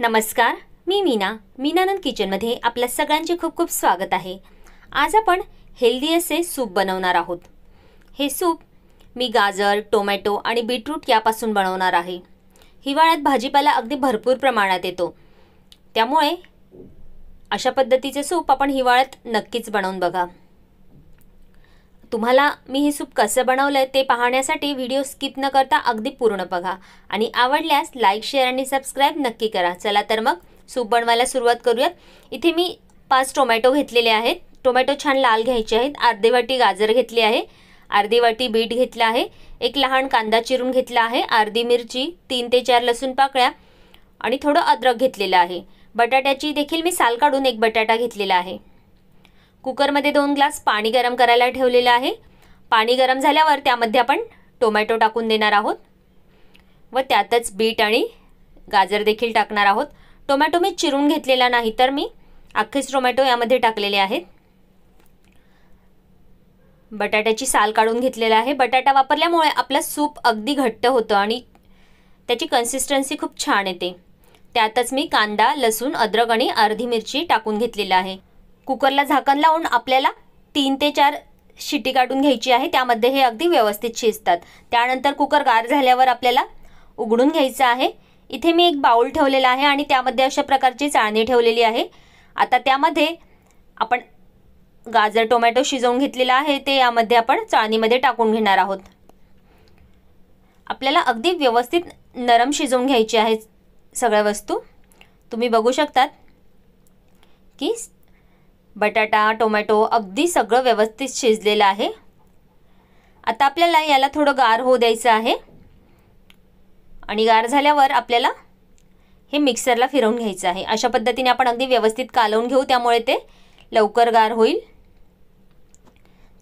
नमस्कार मी मीना मीनानंद किचनमध्ये आपल्या सगळ्यांचे खूप खूप स्वागत आहे आज आपण हेल्दी असे सूप बनवणार आहोत हे सूप मी गाजर टोमॅटो आणि बीटरूट यापासून बनवणार आहे हिवाळ्यात भाजीपाला अगदी भरपूर प्रमाणात येतो त्यामुळे अशा पद्धतीचे सूप आपण हिवाळ्यात नक्कीच बनवून बघा तुम्हाला मी हे सूप कसं बनवलं ते पाहण्यासाठी व्हिडिओ स्किप न करता अगदी पूर्ण बघा आणि आवडल्यास लाईक शेअर आणि सबस्क्राईब नक्की करा चला तर मग सूप बनवायला सुरुवात करूयात इथे मी पाच टोमॅटो घेतलेले आहेत टोमॅटो छान लाल घ्यायचे आहेत अर्धी वाटी गाजर घेतली आहे अर्धी वाटी बीट घेतलं आहे एक लहान कांदा चिरून घेतला आहे अर्धी मिरची तीन ते चार लसूण पाकळ्या आणि थोडं अद्रक घेतलेलं आहे बटाट्याची देखील मी साल काढून एक बटाटा घेतलेला आहे कुकरमध्ये दोन ग्लास पाणी गरम करायला ठेवलेलं आहे पाणी गरम झाल्यावर त्यामध्ये आपण टोमॅटो टाकून देणार आहोत व त्यातच बीट आणि गाजर देखील टाकणार आहोत टोमॅटो मी चिरून घेतलेला नाही तर मी अख्खेच टोमॅटो यामध्ये टाकलेले आहेत बटाट्याची साल काढून घेतलेला आहे बटाटा वापरल्यामुळे आपलं सूप अगदी घट्ट होतं आणि त्याची कन्सिस्टन्सी खूप छान येते त्यातच मी कांदा लसूण अद्रक आणि अर्धी मिरची टाकून घेतलेला आहे कुकरला झाकण लावून आपल्याला तीन ते चार शिटी काढून घ्यायची आहे त्यामध्ये हे अगदी व्यवस्थित शिजतात त्यानंतर कुकर गार झाल्यावर आपल्याला उघडून घ्यायचं आहे इथे मी एक बाऊल ठेवलेला आहे आणि त्यामध्ये अशा प्रकारची चाळणी ठेवलेली आहे आता त्यामध्ये आपण गाजर टोमॅटो शिजवून घेतलेला आहे ते यामध्ये आपण चाळणीमध्ये टाकून घेणार आहोत आपल्याला अगदी व्यवस्थित नरम शिजवून घ्यायची आहे सगळ्या वस्तू तुम्ही बघू शकतात की बटाटा टोमॅटो अगदी सगळं व्यवस्थित शिजलेलं आहे आता आपल्याला याला थोडं गार होऊ द्यायचं आहे आणि गार झाल्यावर आपल्याला हे मिक्सरला फिरवून घ्यायचं आहे अशा पद्धतीने आपण अगदी व्यवस्थित कालवून घेऊ त्यामुळे ते लवकर गार होईल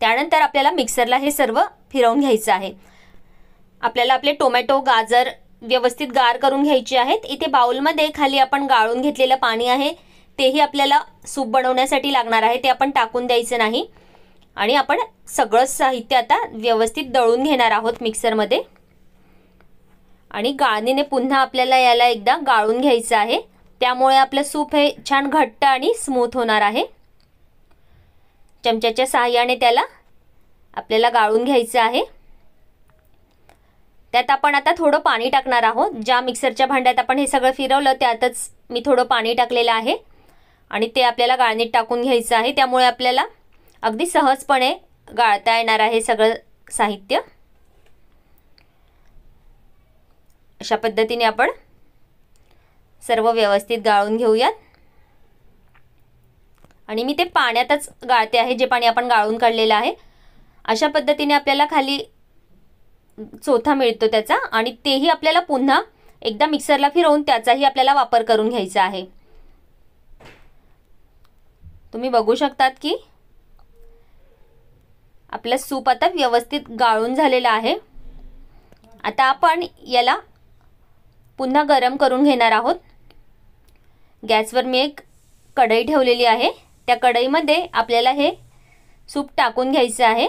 त्यानंतर आपल्याला मिक्सरला हे सर्व फिरवून घ्यायचं आहे आपल्याला आपले टोमॅटो गाजर व्यवस्थित गार करून घ्यायचे आहेत इथे बाउलमध्ये खाली आपण गाळून घेतलेलं पाणी आहे तेही आपल्याला सूप बनवण्यासाठी लागणार आहे ते आपण टाकून द्यायचं नाही आणि आपण सगळं साहित्य आता व्यवस्थित दळून घेणार आहोत मिक्सरमध्ये आणि गाळणीने पुन्हा आपल्याला याला एकदा गाळून घ्यायचं आहे त्यामुळे आपलं सूप हे छान घट्ट आणि स्मूथ होणार आहे चमच्याच्या सहाय्याने त्याला आपल्याला गाळून घ्यायचं आहे त्यात आपण आता थोडं पाणी टाकणार आहोत ज्या मिक्सरच्या भांड्यात आपण हे सगळं फिरवलं त्यातच मी थोडं पाणी टाकलेलं आहे आणि ते आपल्याला गाळणीत टाकून घ्यायचं आहे त्यामुळे आपल्याला अगदी सहजपणे गाळता येणार आहे सगळं साहित्य अशा पद्धतीने आपण सर्व व्यवस्थित गाळून घेऊयात आणि मी ते पाण्यातच गाळते आहे जे पाणी आपण गाळून काढलेलं आहे अशा पद्धतीने आपल्याला खाली चोथा मिळतो त्याचा आणि तेही आपल्याला पुन्हा एकदा मिक्सरला फिरवून त्याचाही आपल्याला वापर करून घ्यायचा आहे तुम्ही बघू शकतात की आपलं सूप आता व्यवस्थित गाळून झालेला आहे आता आपण याला पुन्हा गरम करून घेणार आहोत गॅसवर मी एक कढई ठेवलेली आहे त्या कढईमध्ये आपल्याला हे सूप टाकून घ्यायचं आहे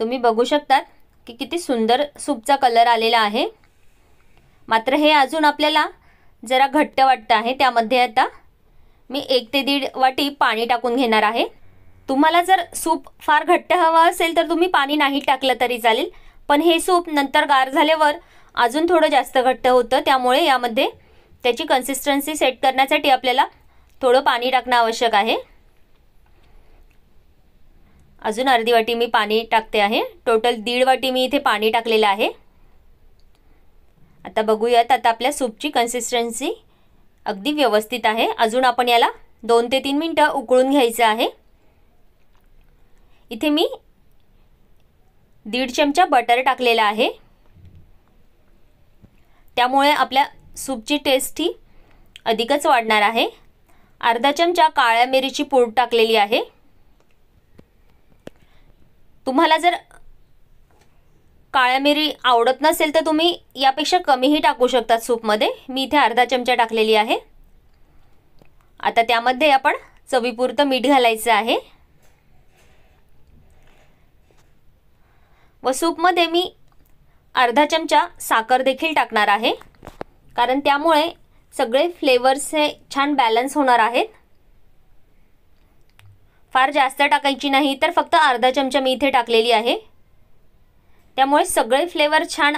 तुम्ही बघू शकतात की किती सुंदर सूपचा कलर आलेला आहे मात्र हे अजून आपल्याला जरा घट्ट वाटतं आहे त्यामध्ये आता मी एक ते दीड वाटी पाणी टाकून घेणार आहे तुम्हाला जर सूप फार घट्ट हवा असेल तर तुम्ही पाणी नाही टाकलं तरी चालेल पण हे सूप नंतर गार झाल्यावर अजून थोडं जास्त घट्ट होतं त्यामुळे यामध्ये त्याची कन्सिस्टन्सी सेट करण्यासाठी आपल्याला थोडं पाणी टाकणं आवश्यक आहे अजून अर्धी वाटी मी पाणी टाकते आहे टोटल दीड वाटी मी इथे पाणी टाकलेलं आहे आता बघूयात आता आपल्या सूपची कन्सिस्टन्सी अगदी व्यवस्थित आहे अजून आपण याला दोन ते तीन मिनटं उकळून घ्यायचं आहे इथे मी दीड चमचा बटर टाकलेला आहे त्यामुळे आपल्या सूपची टेस्ट ही अधिकच वाढणार आहे अर्धा चमचा काळ्या मिरीची पूड टाकलेली आहे तुम्हाला जर काळ्या मिरी आवडत नसेल तर तुम्ही यापेक्षा कमीही टाकू शकता सूपमध्ये मी इथे अर्धा चमचा टाकलेली आहे आता त्यामध्ये आपण चवीपुरतं मीठ घालायचं आहे व सूपमध्ये मी अर्धा चमचा साखर देखील टाकणार आहे कारण त्यामुळे सगळे फ्लेवर्स हे छान बॅलन्स होणार आहेत फार जास्त टाकायची नाही तर फक्त अर्धा चमचा मी इथे टाकलेली आहे त्यामुळे सगळे फ्लेवर छान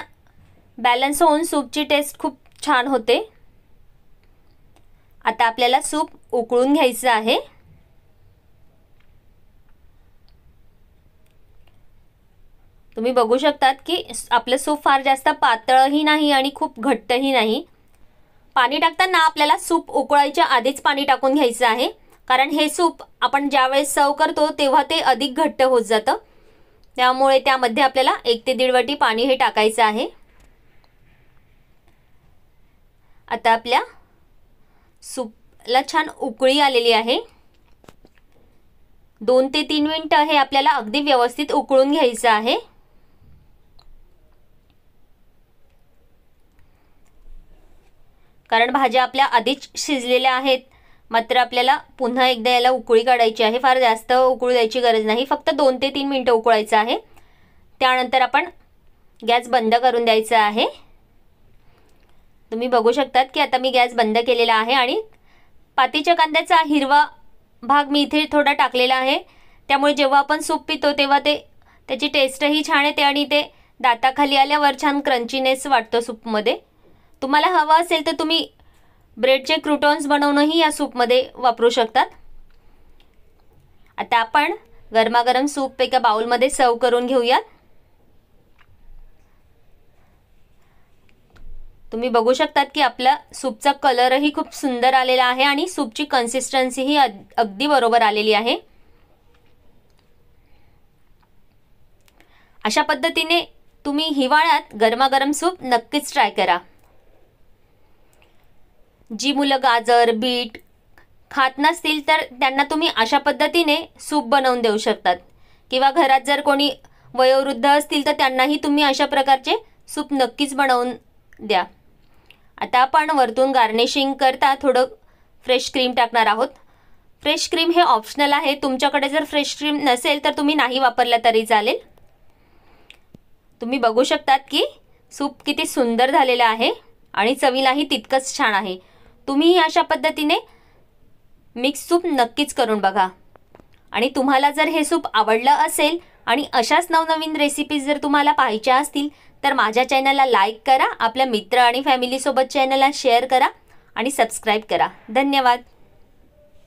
बॅलन्स होऊन सूपची टेस्ट खूप छान होते आता आपल्याला सूप उकळून घ्यायचं आहे तुम्ही बघू शकतात की आपलं सूप फार जास्त पातळही नाही आणि खूप घट्टही नाही पाणी टाकताना आपल्याला सूप उकळायच्या आधीच पाणी टाकून घ्यायचं आहे कारण हे सूप आपण ज्यावेळेस सर्व करतो तेव्हा ते अधिक घट्ट होत जातं त्यामुळे त्यामध्ये आपल्याला एक ते दीड वाटी पाणी हे टाकायचं आहे आता आपल्या सूपला छान उकळी आलेली आहे दोन ते तीन मिनटं हे आपल्याला अगदी व्यवस्थित उकळून घ्यायचं आहे कारण भाज्या आपल्या आधीच शिजलेल्या आहेत मात्र आपल्याला पुन्हा एकदा याला उकळी काढायची आहे फार जास्त उकळू द्यायची गरज नाही फक्त दोन ते तीन मिनटं उकळायचं आहे त्यानंतर आपण गॅस बंद करून द्यायचा आहे तुम्ही बघू शकतात की आता मी गॅस बंद केलेला आहे आणि पातीच्या कांद्याचा हिरवा भाग मी इथे थोडा टाकलेला आहे त्यामुळे जेव्हा आपण सूप पितो तेव्हा ते त्याची टेस्टही छान येते आणि ते दाताखाली आल्यावर छान क्रंचीनेस वाटतो सूपमध्ये तुम्हाला हवं असेल तर तुम्ही ब्रेडचे क्रुटॉन्स बनवूनही या सूपमध्ये वापरू शकतात आता आपण गरमागरम सूप एका बाउलमध्ये सर्व करून घेऊयात तुम्ही बघू शकतात की आपला सूपचा कलरही खूप सुंदर आलेला आहे आणि सूपची कन्सिस्टन्सीही अगदी बरोबर आलेली आहे अशा पद्धतीने तुम्ही हिवाळ्यात गरमागरम सूप नक्कीच ट्राय करा जी मुलं गाजर बीट खात नसतील तर त्यांना तुम्ही अशा पद्धतीने सूप बनवून देऊ शकतात किंवा घरात जर कोणी वयोवृद्ध असतील तर त्यांनाही तुम्ही अशा प्रकारचे सूप नक्कीच बनवून द्या आता आपण वरतून गार्निशिंग करता थोडं फ्रेश क्रीम टाकणार आहोत फ्रेश क्रीम हे ऑप्शनल आहे तुमच्याकडे जर फ्रेश क्रीम नसेल तर तुम्ही नाही वापरल्या तरी चालेल तुम्ही बघू शकतात की सूप किती सुंदर झालेलं आहे आणि चवीलाही तितकंच छान आहे तुम्हीही अशा पद्धतीने मिक्स सूप नक्कीच करून बघा आणि तुम्हाला जर हे सूप आवडलं असेल आणि अशाच नवनवीन रेसिपीज जर तुम्हाला पाहायच्या असतील तर माझ्या चॅनलला लाईक करा आपल्या मित्र आणि फॅमिलीसोबत चॅनलला शेअर करा आणि सबस्क्राईब करा धन्यवाद